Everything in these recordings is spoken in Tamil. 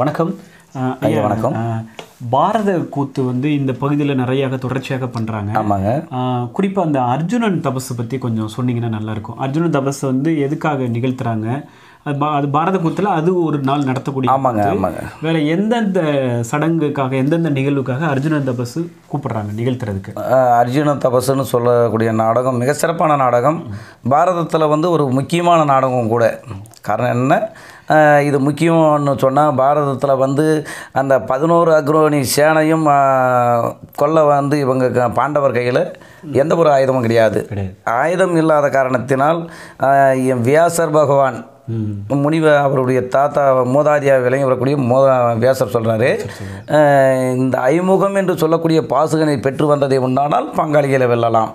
வணக்கம் ஐயா வணக்கம் பாரத கூத்து வந்து இந்த பகுதியில் நிறையாக தொடர்ச்சியாக பண்ணுறாங்க ஆமாங்க குறிப்பாக அந்த அர்ஜுனன் தபஸை பற்றி கொஞ்சம் சொன்னீங்கன்னா நல்லாயிருக்கும் அர்ஜுனன் தபஸ் வந்து எதுக்காக நிகழ்த்துறாங்க அது பா அது பாரத கூத்தில் அது ஒரு நாள் நடத்தக்கூடிய ஆமாங்க ஆமாங்க வேறு எந்தெந்த சடங்குக்காக எந்தெந்த நிகழ்வுக்காக அர்ஜுனன் தபஸு கூப்பிட்றாங்க நிகழ்த்துறதுக்கு அர்ஜுனன் தபஸுன்னு சொல்லக்கூடிய நாடகம் மிக சிறப்பான நாடகம் பாரதத்தில் வந்து ஒரு முக்கியமான நாடகம் கூட காரணம் என்ன இது முக்கியம்னு சொன்னால் பாரதத்தில் வந்து அந்த பதினோரு அக்ரோணி சேனையும் கொல்ல வந்து இவங்க பாண்டவர் கையில் எந்த ஒரு ஆயுதமும் கிடையாது ஆயுதம் இல்லாத காரணத்தினால் வியாசர் பகவான் முனிவ அவருடைய தாத்தா மூதாதியா விளங்கி வரக்கூடிய மோதா வியாசர் சொல்கிறாரு இந்த ஐமுகம் என்று சொல்லக்கூடிய பாசுகனை பெற்று வந்ததை உண்டானால் பங்காளிகளை வெல்லலாம்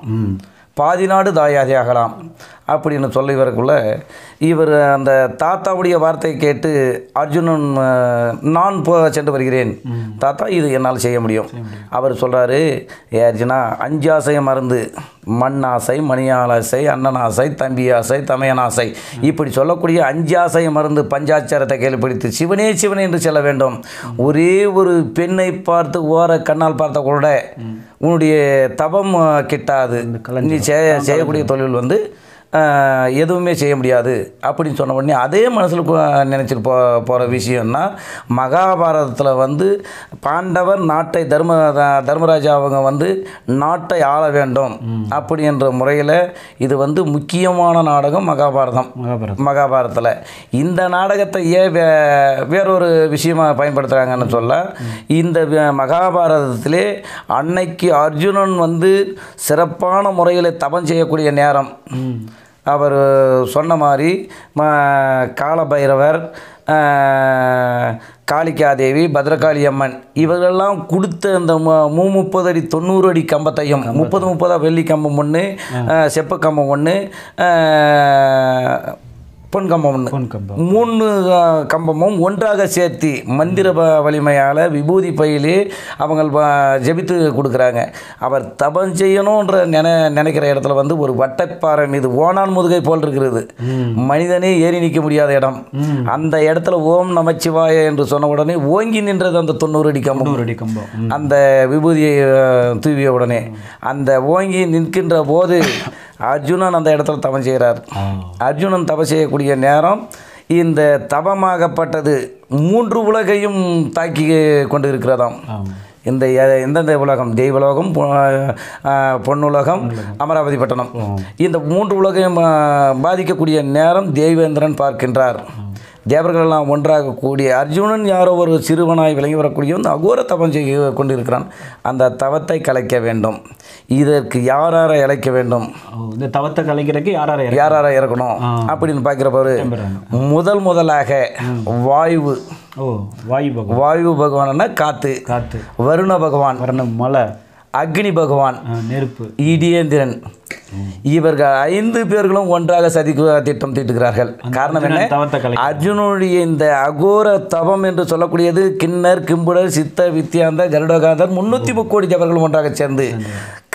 பாதி நாடு தாயாதி ஆகலாம் அப்படின்னு சொல்லி இவருக்குள்ள இவர் அந்த தாத்தாவுடைய வார்த்தை கேட்டு அர்ஜுனன் நான் போக சென்று வருகிறேன் தாத்தா இது என்னால் செய்ய முடியும் அவர் சொல்கிறாரு ஏ அர்ஜுனா அஞ்சு ஆசையை மறந்து மண் ஆசை மணியாளாசை அண்ணன் ஆசை தம்பி ஆசை தமையன் ஆசை இப்படி சொல்லக்கூடிய அஞ்சு ஆசையை மறந்து பஞ்சாச்சாரத்தை கேள்விப்படுத்தி சிவனே சிவனே என்று செல்ல வேண்டும் ஒரே ஒரு பெண்ணை பார்த்து ஓர கண்ணால் பார்த்த கூட உன்னுடைய தபம் கிட்டாது நீ செய்யக்கூடிய தொழில் வந்து எதுவுமே செய்ய முடியாது அப்படின்னு சொன்ன உடனே அதே மனசில் நினச்சிட்டு போ போகிற விஷயம்னா மகாபாரதத்தில் வந்து பாண்டவர் நாட்டை தர்ம தர்மராஜா அவங்க வந்து நாட்டை ஆள வேண்டும் அப்படின்ற முறையில் இது வந்து முக்கியமான நாடகம் மகாபாரதம் மகாபாரதத்தில் இந்த நாடகத்தை ஏன் வே வேறொரு விஷயமாக பயன்படுத்துகிறாங்கன்னு சொல்ல இந்த மகாபாரதத்திலே அன்னைக்கு அர்ஜுனன் வந்து சிறப்பான முறையில் தபம் செய்யக்கூடிய நேரம் அவர் சொன்ன மாதிரி காலபைரவர் காளிக்காதேவி பத்ரகாளி அம்மன் இவர்கள்லாம் கொடுத்த அந்த மூ முப்பது அடி தொண்ணூறு அடி கம்பத்தையும் முப்பது முப்பதாக வெள்ளி கம்பம் ஒன்று செப்பு கம்பம் ஒன்று பொன் கம்பம்னு கம்பம் மூணு கம்பமும் ஒன்றாக சேர்த்து மந்திர வலிமையால் விபூதி பயிலே அவங்க ஜெபித்து கொடுக்குறாங்க அவர் தபம் செய்யணும்ன்ற நினை நினைக்கிற இடத்துல வந்து ஒரு வட்டப்பாறை மீது ஓனான் முதுகை போல் இருக்கிறது மனிதனே ஏறி நிற்க முடியாத இடம் அந்த இடத்துல ஓம் நமச்சிவாய என்று சொன்ன உடனே ஓங்கி நின்றது அந்த தொண்ணூறு அடி கம்பம் அடி கம்பம் அந்த விபூதியை தூவிய உடனே அந்த ஓங்கி நிற்கின்ற போது அர்ஜுனன் அந்த இடத்துல தவம் செய்கிறார் அர்ஜுனன் தவம் செய்யக்கூடிய நேரம் இந்த தபமாகப்பட்டது மூன்று உலகையும் தாக்கி கொண்டு இருக்கிறதாம் இந்த எந்தெந்த உலகம் தெய்வலோகம் பொன்னுலகம் அமராவதி பட்டணம் இந்த மூன்று உலகையும் பாதிக்கக்கூடிய நேரம் தேவேந்திரன் பார்க்கின்றார் தேவர்களெல்லாம் ஒன்றாக கூடிய அர்ஜுனன் யாரோ ஒரு சிறுவனாய் விளங்கி வந்து அகோர தவம் செய்ய கொண்டிருக்கிறான் அந்த தவத்தை கலைக்க வேண்டும் இதற்கு யாரார இழைக்க வேண்டும் இந்த தவத்தை கலைக்கிறதுக்கு யாரார யாரார இறக்கணும் அப்படின்னு பார்க்குறப்பாரு முதல் முதலாக வாய்வு வாயு பகவான் வாயு காத்து காற்று காற்று வருண பகவான் வருண மலை அக்னி பகவான் நெருப்பு இடியேந்திரன் இவர்கள் ஐந்து பேர்களும் ஒன்றாக சதி திட்டம் தீட்டுகிறார்கள் காரணம் என்ன அர்ஜுனுடைய இந்த அகோர தவம் என்று சொல்லக்கூடியது கிண்ணர் கிம்புடர் சித்த வித்யாந்த கருடகாந்தர் முன்னூத்தி முக்கோடி ஜவர்களும் ஒன்றாக சேர்ந்து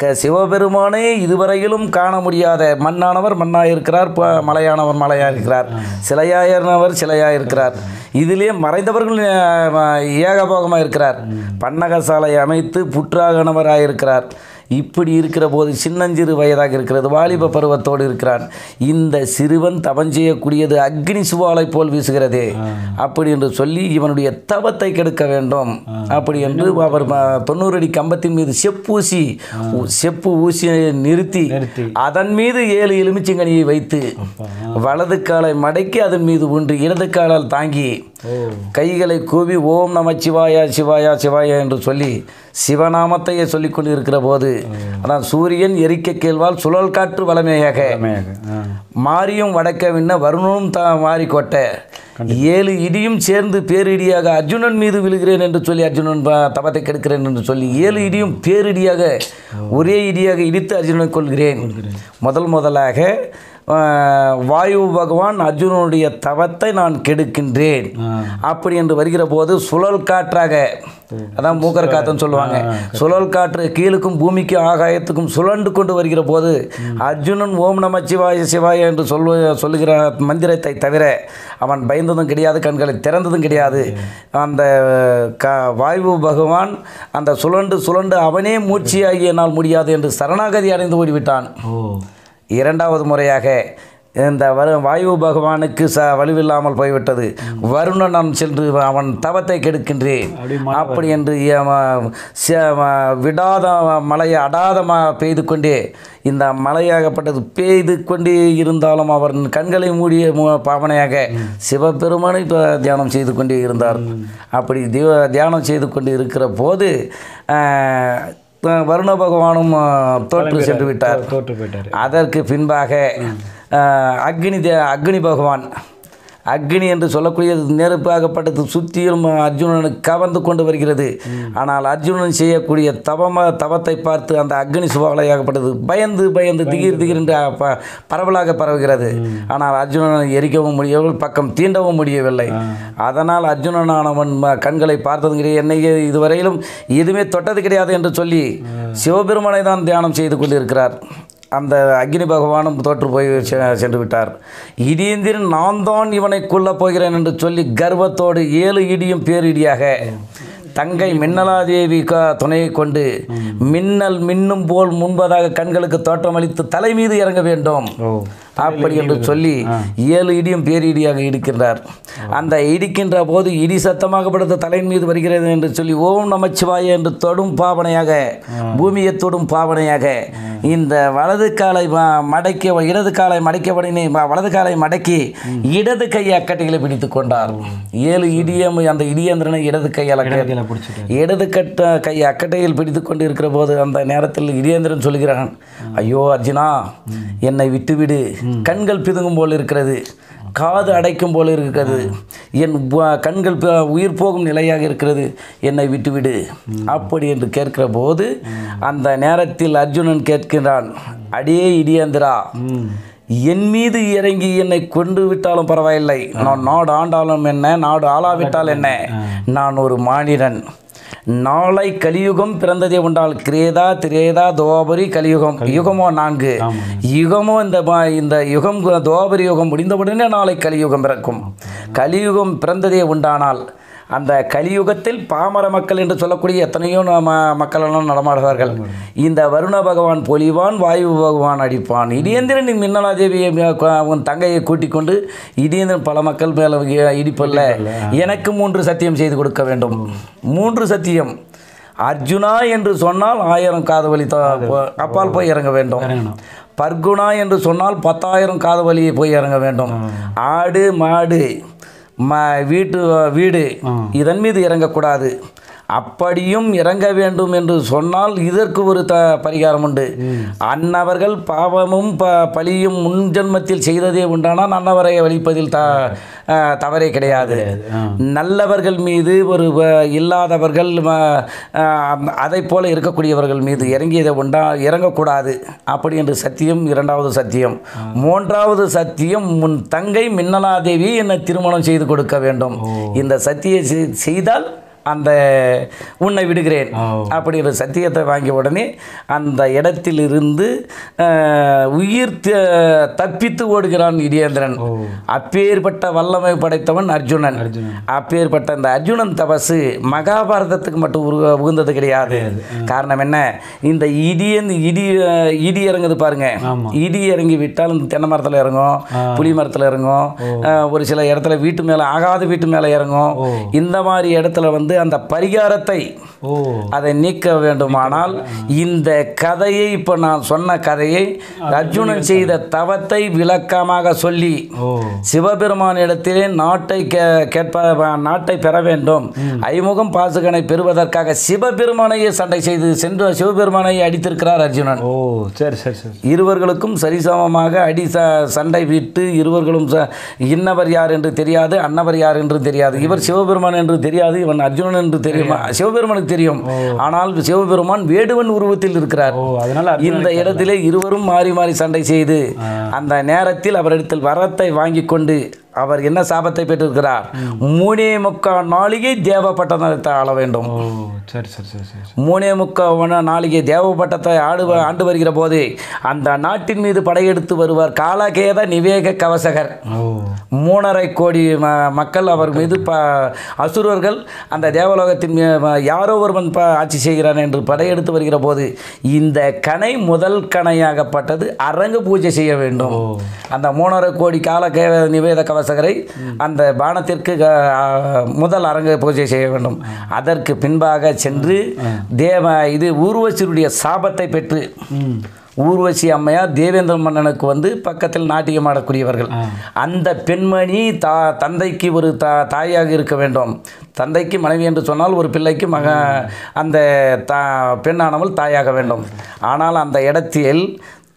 க சிவபெருமானே இதுவரையிலும் காண முடியாத மண்ணானவர் மண்ணாக இருக்கிறார் மலையானவர் மலையாக இருக்கிறார் சிலையாயிரனவர் சிலையாக இருக்கிறார் இதிலே மறைந்தவர்கள் ஏகபோகமாக இருக்கிறார் பன்னகசாலை அமைத்து புற்றாகனவராக இருக்கிறார் இப்படி இருக்கிற போது சின்னஞ்சிறு வயதாக இருக்கிறது வாலிப பருவத்தோடு இருக்கிறான் இந்த சிறுவன் தவம் செய்யக்கூடியது அக்னி சுவாலை போல் வீசுகிறதே அப்படி என்று சொல்லி இவனுடைய தவத்தை கெடுக்க வேண்டும் அப்படி என்று அவர் தொண்ணூறு அடி கம்பத்தின் மீது செப்பூசி செப்பு ஊசியை நிறுத்தி அதன் மீது ஏழு எலுமிச்சங்கனியை வைத்து வலது காலை மடக்கி அதன் மீது ஒன்று இடது காலால் தாங்கி கைகளை கூவி ஓம் நம சிவாயா சிவாயா சிவாயா என்று சொல்லி சிவநாமத்தையே சொல்லிக்கொண்டு இருக்கிற போது அதான் சூரியன் எரிக்க கேள்வால் சுழல் காற்று வளமையாக மாரியும் வடக்க விண்ண வருணும் தா மாறி கொட்ட ஏழு இடியும் சேர்ந்து பேரிடியாக அர்ஜுனன் மீது விழுகிறேன் என்று சொல்லி அர்ஜுனன் தபத்தை கெடுக்கிறேன் என்று சொல்லி ஏழு இடியும் பேரிடியாக ஒரே இடியாக இடித்து அர்ஜுனன் கொள்கிறேன் முதல் முதலாக வாயு பகவான் அர்ஜுனனுடைய தவத்தை நான் கெடுக்கின்றேன் அப்படி என்று வருகிற போது சுழல் காற்றாக அதான் மூக்கர் காற்றுன்னு சொல்லுவாங்க சுழல் காற்று கீழுக்கும் பூமிக்கும் ஆகாயத்துக்கும் சுழண்டு கொண்டு வருகிற போது அர்ஜுனன் ஓம் நம சிவாய சிவாய என்று சொல்லு சொல்லுகிற மந்திரத்தை தவிர அவன் பயந்ததும் கிடையாது கண்களை திறந்ததும் கிடையாது அந்த க வாயு பகவான் அந்த சுழண்டு சுழண்டு அவனே மூச்சியாகிய நாள் முடியாது என்று சரணாகதி அடைந்து ஓடிவிட்டான் இரண்டாவது முறையாக இந்த வரு வாயு பகவானுக்கு ச வலுவில்லாமல் போய்விட்டது வருணனம் சென்று அவன் தவத்தை கெடுக்கின்றேன் அப்படி என்று விடாத மழையை அடாதமாக பெய்து கொண்டே இந்த மழையாகப்பட்டது பெய்து கொண்டே இருந்தாலும் அவர் கண்களை மூடிய பாவனையாக சிவபெருமானை தியானம் செய்து கொண்டே இருந்தார் அப்படி தியானம் செய்து கொண்டு இருக்கிற போது வருண பகவானும் தோற்று சென்று விட்டார் அதற்கு பின்பாக அக்னி அக்னி பகவான் அக்னி என்று சொல்லக்கூடியது நெருப்பாகப்பட்டது சுற்றியும் அர்ஜுனனு கவர்ந்து கொண்டு வருகிறது ஆனால் அர்ஜுனன் செய்யக்கூடிய தவம தவத்தை பார்த்து அந்த அக்னி சுபாவலையாகப்பட்டது பயந்து பயந்து திகிர் திகிர் என்று பரவலாக பரவுகிறது ஆனால் அர்ஜுனனை எரிக்கவும் முடியவில்லை பக்கம் தீண்டவும் முடியவில்லை அதனால் அர்ஜுனனானவன் கண்களை பார்த்தது கிடையாது இதுவரையிலும் எதுவுமே தொட்டது கிடையாது என்று சொல்லி சிவபெருமனை தான் தியானம் செய்து கொண்டிருக்கிறார் அந்த அக்னி பகவானும் தோற்று போய் சென்று விட்டார் இடியந்திரன் நான் தான் இவனை கொள்ளப் போகிறேன் என்று சொல்லி கர்வத்தோடு ஏழு இடியும் பேரிடியாக தங்கை மின்னலாதேவி துணையை கொண்டு மின்னல் மின்னும் போல் முன்பதாக கண்களுக்கு தோற்றமளித்து தலை மீது இறங்க வேண்டும் அப்படி என்று சொல்லி ஏழு இடியும் பேரிடியாக இடிக்கின்றார் அந்த இடிக்கின்ற போது இடி சத்தமாக படுத்த தலையின் மீது வருகிறது என்று சொல்லி ஓம் நமச்சிவாய என்று தொடும் பாவனையாக பூமியை தொடும் பாவனையாக இந்த வலது காலை மடக்க இடது காலை மடக்கபடினை வலது காலை மடக்கி இடது கை அக்கட்டைகளை பிடித்து கொண்டார் ஏழு இடியம் அந்த இடியந்திரனை இடது கையால் இடது கட்ட கை அக்கட்டையில் பிடித்து கொண்டு இருக்கிற போது அந்த நேரத்தில் இடியந்திரன் சொல்கிறான் ஐயோ அர்ஜுனா என்னை விட்டுவிடு கண்கள் பிதுங்கும் போல் இருக்கிறது காது அடைக்கும் போல் இருக்கிறது என் கண்கள் உயிர் போகும் நிலையாக இருக்கிறது என்னை விட்டுவிடு அப்படி என்று கேட்கிற போது அந்த நேரத்தில் அர்ஜுனன் கேட்கின்றான் அடியே இடியந்திரா என் மீது இறங்கி என்னை கொண்டு விட்டாலும் பரவாயில்லை நான் நாடு ஆண்டாலும் என்ன நாடு ஆளாவிட்டால் என்ன நான் ஒரு மானிடன் நாளை கலியுகம் பிறந்ததே உண்டால் கிரேதா திரேதா துவாபரி கலியுகம் யுகமோ நான்கு யுகமோ இந்த இந்த யுகம் துவாபரி யுகம் முடிந்தவுடனே நாளை கலியுகம் பிறக்கும் கலியுகம் பிறந்ததே உண்டானால் அந்த கலியுகத்தில் பாமர மக்கள் என்று சொல்லக்கூடிய எத்தனையோ ம மக்களெல்லாம் நடமாடுகிறார்கள் இந்த வருண பகவான் பொலிவான் வாயு பகவான் அடிப்பான் இடியந்திரன் நீ தேவியை உன் தங்கையை கூட்டிக் கொண்டு இடியந்திரன் பல மக்கள் மேலே இடிப்பல்ல எனக்கு மூன்று சத்தியம் செய்து கொடுக்க வேண்டும் மூன்று சத்தியம் அர்ஜுனா என்று சொன்னால் ஆயிரம் காது வலி அப்பால் போய் இறங்க வேண்டும் பர்குணா என்று சொன்னால் பத்தாயிரம் காது போய் இறங்க வேண்டும் ஆடு மாடு ம வீட்டு வீடு இதன் மீது இறங்கக்கூடாது அப்படியும் இறங்க வேண்டும் என்று சொன்னால் இதற்கு ஒரு த பரிகாரம் உண்டு அன்னவர்கள் பாவமும் ப பழியும் முன்ஜென்மத்தில் செய்ததே உண்டானால் அன்னவரை வழிப்பதில் த தவறே கிடையாது நல்லவர்கள் மீது ஒரு இல்லாதவர்கள் அதை போல இருக்கக்கூடியவர்கள் மீது இறங்கியதை உண்டா இறங்கக்கூடாது அப்படி என்று சத்தியம் இரண்டாவது சத்தியம் மூன்றாவது சத்தியம் முன் தங்கை மின்னலாதேவி என்னை திருமணம் செய்து கொடுக்க வேண்டும் இந்த சத்தியை செய்தால் அந்த உன்னை விடுகிறேன் அப்படிங்கிற சத்தியத்தை வாங்கிய உடனே அந்த இடத்திலிருந்து உயிர் தப்பித்து ஓடுகிறான் இடியேந்திரன் அப்பேற்பட்ட வல்லமை படைத்தவன் அர்ஜுனன் அப்பேற்பட்ட அந்த அர்ஜுனன் தபசு மகாபாரதத்துக்கு மட்டும் உகுந்தது கிடையாது காரணம் என்ன இந்த இடியன் இடி இடி இறங்குது பாருங்க இடி இறங்கி விட்டால் இந்த தென்னை மரத்தில் இறங்கும் புளி மரத்தில் இறங்கும் ஒரு சில இடத்துல வீட்டு மேலே ஆகாத வீட்டு மேலே இறங்கும் இந்த மாதிரி இடத்துல வந்து அந்த பரிகாரத்தை அதை நீக்க வேண்டுமானால் இந்த கதையை இப்போ நான் சொன்ன கதையை அர்ஜுனன் செய்த தவத்தை விளக்கமாக சொல்லி சிவபெருமானிடத்திலே நாட்டை கேட்ப நாட்டை பெற வேண்டும் ஐமுகம் பாசுகனை பெறுவதற்காக சிவபெருமானையே சண்டை செய்து சென்று சிவபெருமானை அடித்திருக்கிறார் அர்ஜுனன் ஓ சரி சரி சரி இருவர்களுக்கும் சரிசமமாக அடி சண்டை விட்டு இருவர்களும் இன்னவர் யார் என்று தெரியாது அன்னவர் யார் என்று தெரியாது இவர் சிவபெருமான் என்று தெரியாது இவன் அர்ஜுனன் என்று தெரியுமா சிவபெருமானுக்கு தெரியும் ஆனால் சிவபெருமான் வேடுவன் உருவத்தில் இருக்கிறார் இந்த இடத்திலே இருவரும் மாறி மாறி சண்டை செய்து அந்த நேரத்தில் அவரிடத்தில் வரத்தை வாங்கி கொண்டு அவர் என்ன சாபத்தை பெற்றிருக்கிறார் மூணே முக்கால் நாளிகை தேவப்பட்டத்தை ஆள வேண்டும் சரி சரி சரி மூணே முக்கால் நாளிகை தேவப்பட்டத்தை ஆடு ஆண்டு வருகிற போது அந்த நாட்டின் மீது படையெடுத்து வருவார் காலகேத நிவேக கவசகர் மூணரை கோடி மக்கள் அவர் மீது ப அசுரர்கள் அந்த தேவலோகத்தின் யாரோ ஒருவன் ப ஆட்சி செய்கிறான் என்று படையெடுத்து வருகிற போது இந்த கணை முதல் கணையாகப்பட்டது அரங்கு பூஜை செய்ய வேண்டும் அந்த மூணரை கோடி காலகேத நிவேத கவச உபவாசகரை அந்த பானத்திற்கு முதல் அரங்கு பூஜை செய்ய வேண்டும் அதற்கு பின்பாக சென்று தேவ இது ஊர்வசியுடைய சாபத்தை பெற்று ஊர்வசி அம்மையார் தேவேந்திர மன்னனுக்கு வந்து பக்கத்தில் நாட்டியம் ஆடக்கூடியவர்கள் அந்த பெண்மணி தா தந்தைக்கு ஒரு தா தாயாக இருக்க வேண்டும் தந்தைக்கு மனைவி என்று சொன்னால் ஒரு பிள்ளைக்கு மக அந்த தா பெண்ணானவள் தாயாக வேண்டும் ஆனால் அந்த இடத்தில்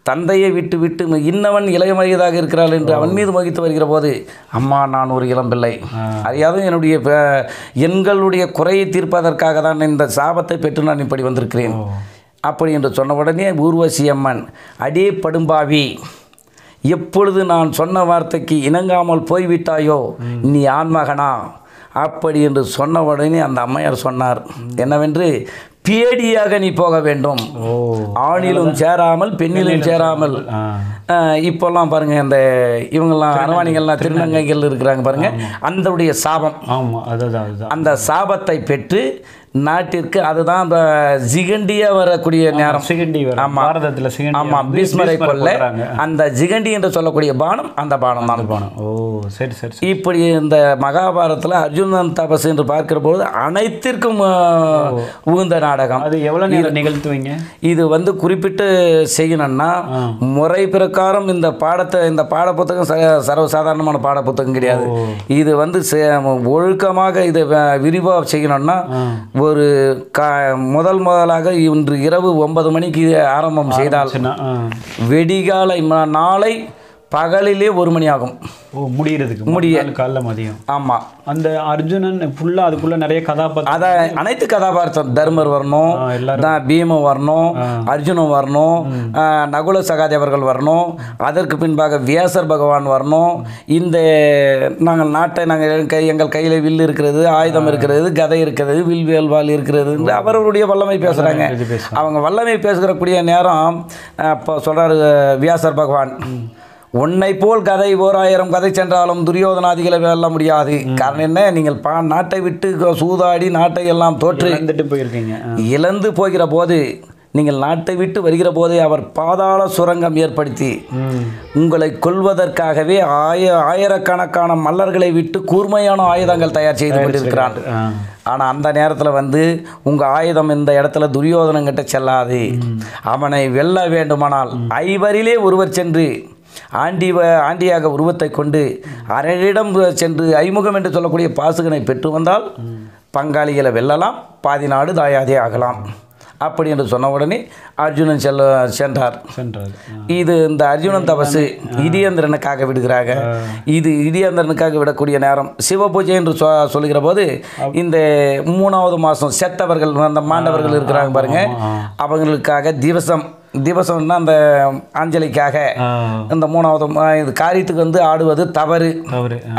தந்தையை விட்டு விட்டு இன்னவன் இளைய மகிதாக இருக்கிறாள் என்று அவன் மீது மகித்து வருகிற போது அம்மா நான் ஒரு இளம்பிள்ளை அறியாதும் என்னுடைய எண்களுடைய குறையை தீர்ப்பதற்காக தான் இந்த சாபத்தை பெற்று நான் இப்படி வந்திருக்கிறேன் அப்படி என்று சொன்ன உடனே ஊர்வசி அம்மன் அடே படும்பாவி எப்பொழுது நான் சொன்ன வார்த்தைக்கு இணங்காமல் போய்விட்டாயோ நீ ஆண்மகனா அப்படி என்று சொன்ன உடனே அந்த அம்மையார் சொன்னார் என்னவென்று பேடியாக நீ போக வேண்டும் ஆணிலும் சேராமல் பெண்ணிலும் சேராமல் இப்போல்லாம் பாருங்கள் இந்த இவங்கெல்லாம் அனுமானிகள்லாம் திருநங்கைகள் இருக்கிறாங்க பாருங்கள் அந்தவுடைய சாபம் அந்த சாபத்தை பெற்று நாட்டிற்கு அதுதான் அந்த ஜிகண்டியா வரக்கூடிய நேரம் சிகண்டி பாரதத்தில் ஆமாம் பீஸ்மரை கொள்ள அந்த ஜிகண்டி என்று சொல்லக்கூடிய பானம் அந்த பானம் தான் பானம் ஓ சரி சரி இப்படி இந்த மகாபாரதத்தில் அர்ஜுனன் தபஸ் என்று பார்க்கிற பொழுது அனைத்திற்கும் உகுந்த நாடகம் அது எவ்வளோ நிகழ்த்துவீங்க இது வந்து குறிப்பிட்டு செய்யணும்னா முறை பிரகாரம் இந்த பாடத்தை இந்த பாட புத்தகம் சர்வசாதாரணமான பாட புத்தகம் கிடையாது இது வந்து ஒழுக்கமாக இதை விரிவாக செய்யணும்னா ஒரு கா முதல் முதலாக இன்று இரவு ஒன்பது மணிக்கு ஆரம்பம் செய்தால் வெடிகாலை நாளை பகலிலே ஒரு மணி ஆகும் ஓ முடிகிறதுக்கு முடிய காலைல மதியம் ஆமாம் அந்த அர்ஜுனன் ஃபுல்லாக அதுக்குள்ளே நிறைய கதாபாத்திரம் அதை அனைத்து கதாபாத்திரம் தர்மர் வரணும் தான் பீமம் வரணும் அர்ஜுனன் வரணும் நகுல சகாதேவர்கள் வரணும் அதற்கு பின்பாக வியாசர் பகவான் வரணும் இந்த நாங்கள் நாட்டை நாங்கள் கை எங்கள் கையில் வில் இருக்கிறது ஆயுதம் இருக்கிறது கதை இருக்கிறது வில் வேல்வால் இருக்கிறது அவர்களுடைய வல்லமை பேசுகிறாங்க அவங்க வல்லமை பேசுகிறக்கூடிய நேரம் இப்போ சொல்கிறார் வியாசர் பகவான் உன்னை போல் கதை ஓராயிரம் கதை சென்றாலும் துரியோதனாதிகளை வெல்ல முடியாது காரணம் என்ன நீங்கள் பா நாட்டை விட்டு சூதாடி நாட்டை எல்லாம் தோற்று இழந்துட்டு போயிருக்கீங்க இழந்து போகிற போது நீங்கள் நாட்டை விட்டு வருகிற போதே அவர் பாதாள சுரங்கம் ஏற்படுத்தி உங்களை கொள்வதற்காகவே ஆய ஆயிரக்கணக்கான மல்லர்களை விட்டு கூர்மையான ஆயுதங்கள் தயார் செய்து கொண்டிருக்கிறான் ஆனால் அந்த நேரத்தில் வந்து உங்கள் ஆயுதம் இந்த இடத்துல துரியோதனங்கிட்ட செல்லாது அவனை வெல்ல வேண்டுமானால் ஐவரிலே ஒருவர் சென்று ஆண்டிவ ஆண்டியாக உருவத்தை கொண்டு அரையிடம் சென்று ஐமுகம் என்று சொல்லக்கூடிய பாசுகனை பெற்று வந்தால் பங்காளிகளை வெல்லலாம் பாதி நாடு தாயாதே ஆகலாம் அப்படி என்று சொன்ன உடனே அர்ஜுனன் செல்ல சென்றார் சென்றார் இது இந்த அர்ஜுனன் தபசு இதியந்திரனுக்காக விடுகிறாங்க இது இதியந்திரனுக்காக விடக்கூடிய நேரம் சிவ பூஜை என்று சொ சொல்லுகிற போது இந்த மூணாவது மாதம் செத்தவர்கள் அந்த மாண்டவர்கள் இருக்கிறாங்க பாருங்கள் அவங்களுக்காக திவசம் திவசம்னா அந்த ஆஞ்சலிக்காக இந்த மூணாவது இது காரியத்துக்கு வந்து ஆடுவது தவறு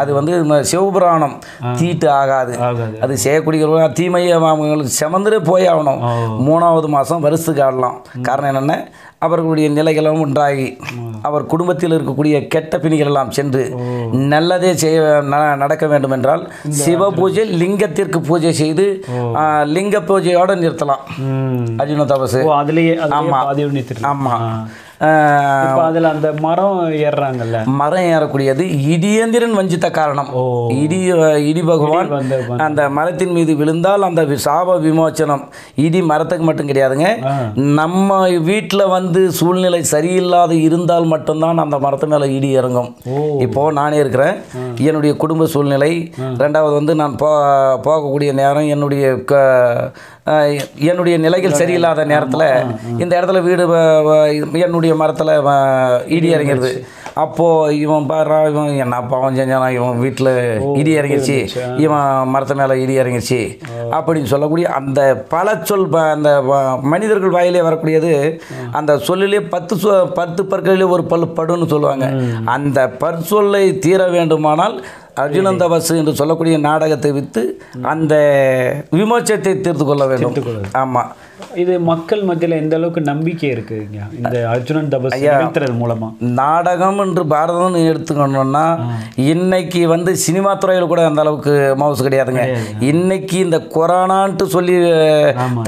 அது வந்து சிவபுராணம் தீட்டு ஆகாது அது செய்யக்கூடிய தீமையை அவங்களுக்கு போய் ஆகணும் மூணாவது மாதம் வருஷத்துக்கு ஆடலாம் காரணம் என்னென்ன அவர்களுடைய நிலைகளும் உண்டாகி அவர் குடும்பத்தில் இருக்கக்கூடிய கெட்ட பிணிகள் எல்லாம் சென்று நல்லதே செய்ய நடக்க வேண்டும் என்றால் சிவ பூஜை லிங்கத்திற்கு பூஜை செய்து லிங்க பூஜையோடு நிறுத்தலாம் அஜினோ தபசு ஆமாம் ஆமாம் அதில் அந்த மரம் ஏறுறாங்கல்ல மரம் ஏறக்கூடியது இடியந்திரன் வஞ்சித்த காரணம் இடி இடி பகவான் அந்த மரத்தின் மீது விழுந்தால் அந்த சாப விமோச்சனம் இடி மரத்துக்கு மட்டும் கிடையாதுங்க நம்ம வீட்டில் வந்து சூழ்நிலை சரியில்லாத இருந்தால் மட்டும்தான் அந்த மரத்து மேலே இடி இறங்கும் இப்போது நானே இருக்கிறேன் என்னுடைய குடும்ப சூழ்நிலை ரெண்டாவது வந்து நான் போ போகக்கூடிய நேரம் என்னுடைய க என்னுடைய நிலைகள் சரியில்லாத நேரத்தில் இந்த இடத்துல வீடு என்னுடைய மரத்தில் இடி இறங்கிறது அப்போது இவன் பாரு இவன் என்ன பாவம் செஞ்சானா இவன் வீட்டில் இடி இறங்கிடுச்சி இவன் மரத்து மேலே இடி இறங்கிடுச்சி அப்படின்னு சொல்லக்கூடிய அந்த பல சொல் அந்த மனிதர்கள் வாயிலே வரக்கூடியது அந்த சொல்லிலே பத்து சொ பத்து பற்களிலே ஒரு பல் படுன்னு சொல்லுவாங்க அந்த பற்சொல்லை தீர வேண்டுமானால் அர்ஜுனந்த தபசு என்று சொல்லக்கூடிய நாடகத்தை விற்று அந்த விமோச்சத்தை தீர்த்து கொள்ள வேண்டும் ஆமாம் இது மக்கள் மத்தியில் எந்த அளவுக்கு நம்பிக்கை இருக்குங்க இந்த அர்ஜுனன் தபஸ் ஐயா மூலமா நாடகம் என்று பாரதம்னு எடுத்துக்கணும்னா இன்னைக்கு வந்து சினிமா துறையில் கூட அந்த அளவுக்கு மவுசு கிடையாதுங்க இன்னைக்கு இந்த கொரோனான்ட்டு சொல்லி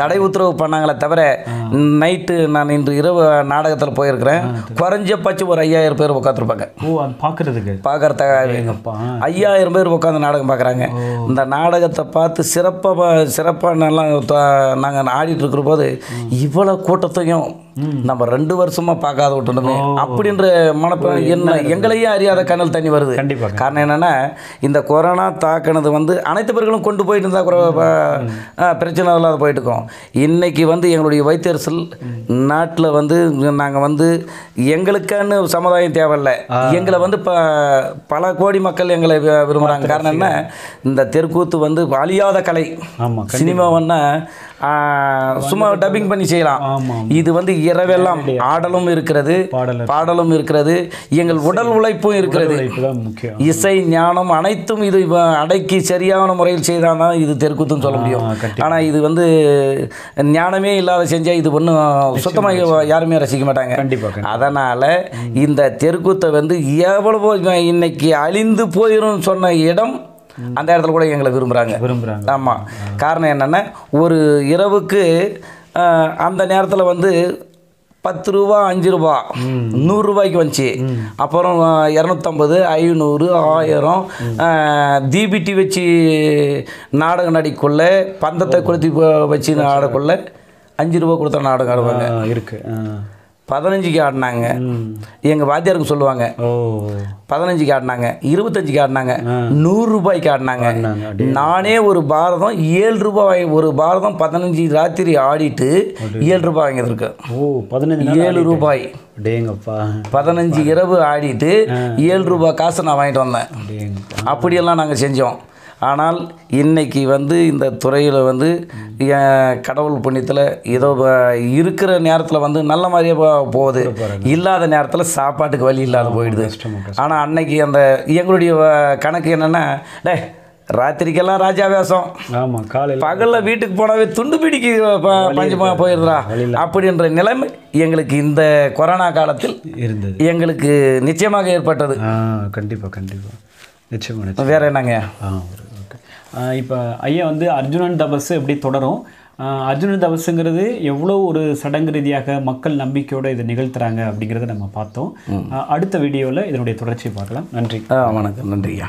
தடை உத்தரவு பண்ணாங்களே தவிர நைட்டு நான் இன்று இரவு நாடகத்தில் போயிருக்கிறேன் குறைஞ்சபட்சம் ஒரு ஐயாயிரம் பேர் உட்காந்துருப்பாங்க ஓ ஐயாயிரம் பேர் உட்காந்து நாடகம் பார்க்குறாங்க இந்த நாடகத்தை பார்த்து சிறப்பாக சிறப்பாக நல்லா நாங்கள் ஆடிட்டு பார்க்குற போது இவ்வளோ கூட்டத்தையும் நம்ம ரெண்டு வருஷமா பார்க்காத விட்டுணுமே அப்படின்ற மனப்ப என்ன எங்களையே அறியாத கண்ணல் தண்ணி வருது கண்டிப்பாக காரணம் என்னென்னா இந்த கொரோனா தாக்கினது வந்து அனைத்து பேர்களும் கொண்டு போயிட்டு இருந்தால் பிரச்சனை இல்லாத போயிட்டுருக்கோம் இன்றைக்கி வந்து எங்களுடைய வைத்தியரசல் நாட்டில் வந்து நாங்கள் வந்து எங்களுக்கான சமுதாயம் தேவையில்லை எங்களை வந்து பல கோடி மக்கள் எங்களை விரும்புகிறாங்க காரணம் என்ன இந்த தெருக்கூத்து வந்து அழியாத கலை சினிமாவன்னா சும்மா டப்பிங் பண்ணி செய்யலாம் இது வந்து இரவெல்லாம் ஆடலும் இருக்கிறது பாடலும் இருக்கிறது எங்கள் உடல் உழைப்பும் இருக்கிறது இசை ஞானம் அனைத்தும் இது அடக்கி சரியான முறையில் செய்தால் தான் இது தெருக்குத்துன்னு சொல்ல முடியும் ஆனால் இது வந்து ஞானமே இல்லாத செஞ்சால் இது ஒன்றும் சுத்தமாக யாருமே ரசிக்க மாட்டாங்க கண்டிப்பாக அதனால் இந்த தெருக்கூத்தை வந்து எவ்வளவோ இன்னைக்கு அழிந்து போயிடும் சொன்ன இடம் அந்த இடத்துல கூட எங்களை விரும்புகிறாங்க விரும்புகிறாங்க ஆமாம் காரணம் என்னென்னா ஒரு இரவுக்கு அந்த நேரத்தில் வந்து பத்து ரூபா அஞ்சு ரூபா நூறுரூபாய்க்கு வந்துச்சு அப்புறம் இரநூத்தம்பது ஐநூறு ஆயிரம் தீபிட்டி வச்சு நாடகம் நடிக்கொள்ள பந்தத்தை கொளுத்தி வச்சு நாடகொள்ள அஞ்சு ரூபா கொடுத்தா நாடகம் ஆடுவாங்க இருக்குது பதினஞ்சுக்கு ஆடினாங்க எங்கள் வாத்தியாருக்கு சொல்லுவாங்க பதினஞ்சுக்கு ஆடினாங்க இருபத்தஞ்சுக்கு ஆடினாங்க ரூபாய்க்கு ஆடினாங்க நானே ஒரு பாரதம் ஏழு ரூபாய் ஒரு பாரதம் பதினஞ்சு ராத்திரி ஆடிட்டு ஏழு ரூபாய் வாங்கியிருக்கேன் ஓ பதினஞ்சு ஏழு ரூபாய் பதினஞ்சு இரவு ஆடிட்டு ஏழு ரூபாய் காசு நான் வாங்கிட்டு வந்தேன் அப்படியெல்லாம் நாங்கள் செஞ்சோம் ஆனால் இன்றைக்கி வந்து இந்த துறையில் வந்து கடவுள் புண்ணியத்தில் ஏதோ இருக்கிற நேரத்தில் வந்து நல்ல மாதிரியே போகுது இல்லாத நேரத்தில் சாப்பாட்டுக்கு வழி இல்லாத போயிடுது ஆனால் அன்னைக்கு அந்த எங்களுடைய கணக்கு என்னென்னா டே ராத்திரிக்கெல்லாம் ராஜா வேஷம் ஆமாம் காலையில் பகலில் வீட்டுக்கு போனாவே துண்டு பிடிக்கு பஞ்சமாக போயிடுறா அப்படின்ற நிலைமை எங்களுக்கு இந்த கொரோனா காலத்தில் இருந்தது எங்களுக்கு நிச்சயமாக ஏற்பட்டது கண்டிப்பாக கண்டிப்பாக நிச்சயமாக வேறு என்னங்க ஆ இப்போ ஐயா வந்து அர்ஜுனன் தபஸ் எப்படி தொடரும் அர்ஜுனன் தபஸுங்கிறது எவ்வளோ ஒரு சடங்கு ரீதியாக மக்கள் நம்பிக்கையோடு இதை நிகழ்த்துறாங்க அப்படிங்கிறத நம்ம பார்த்தோம் அடுத்த வீடியோவில் இதனுடைய தொடர்ச்சியை பார்க்கலாம் நன்றி வணக்கம் நன்றியா